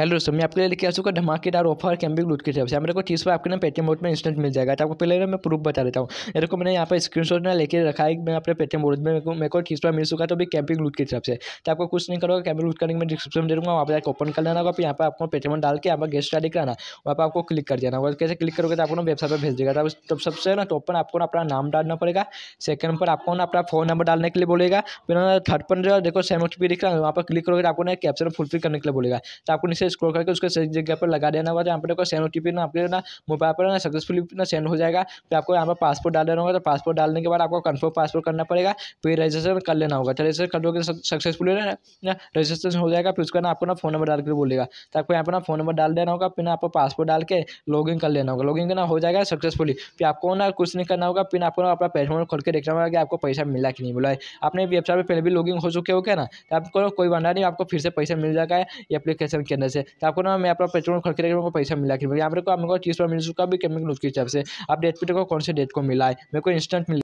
hello दोस्तों मैं आपके लिए लेके आ चुका धमाकेदार ऑफर कैम्बिक लूट की तरफ से मेरे को चीज़ पर आपके ना पेटीएम बोर्ड में इंस्टेंट मिल जाएगा तो आपको पहले ना मैं प्रूफ बता देता हूँ मेरे को मैंने यहाँ पर स्क्रीनशॉट ना लेके रखा है मैं अपने पेटीएम बोर्ड में मेरे को चीज़ पर मिल चुका तो भी कैंपिंग लूट की तरफ से तो आपको कुछ नहीं करोगे कैंपिंग लूट करने में डिस्क्रिप्शन दे दूँगा वहाँ पर आपको ओपन कर लेना होगा यहाँ पर आपको पेटीएम डाल के यहाँ पर गेस्ट आईडी कराना वहाँ पर आपको क्लिक कर देना होगा कैसे क्लिक करोगे तो आपको ना वेबसाइट पर भेज देगा तब तो तो सबसे ना टॉप पर आपको अपना नाम डालना पड़ेगा सेकंड पर आपको ना अपना फोन नंबर डालने के लिए बोलेगा फिर थर्ड पर देखो सेम ओ दिख रहा है वहाँ पर क्लिक करोगे तो आपको ना कैप्चर फुलफिल करने के लिए बोलेगा तो आपको नीचे स्क्रोल करके उसको सही जगह पर लगा देना होगा जहाँ पर आपको सेंड ओ ना आपके ना मोबाइल पर ना सक्सेसफुली ना सेंड हो जाएगा फिर आपको यहाँ पर पासपोर्ट डाल देना होगा तो पासपोर्ट डालने के बाद आपको कन्फर्म पासपोर्ट करना पड़ेगा फिर रजिस्ट्रेशन कर लेना होगा तो रजिस्ट्रेशन कर दोगे सक्सेसफुली ना रजिस्ट्रेशन हो जाएगा फिर उसका ना आपको ना फोन नंबर डाल के बोलेगा तो आपको यहाँ पर ना फोन नंबर डाल देना होगा फिर आपको पासपोर्ट डाल के लॉग कर लेना होगा लॉग ना हो जाएगा सक्सेसफुली फिर आपको ना कुछ नहीं करना होगा फिर आपको ना अपना प्लेटफॉर्म खोल के देखना होगा कि आपको पैसा मिला कि नहीं मिला है आपने वेबसाइट पर पहले भी लॉग हो चुके हो क्या ना तो आपको कोई बंदा नहीं आपको फिर से पैसा मिल जाएगा अपलीकेशन के अंदर से तो आपको ना मैं अपना पेट्रोल खर्च करेगा मेरे पैसा मिला कि यहाँ पर आपको तीस रुपये मिल चुका अभी पेमेंट उसकी हिसाब से आप डेट पे को कौन से डेट को मिला है मेरे को इंस्टेंट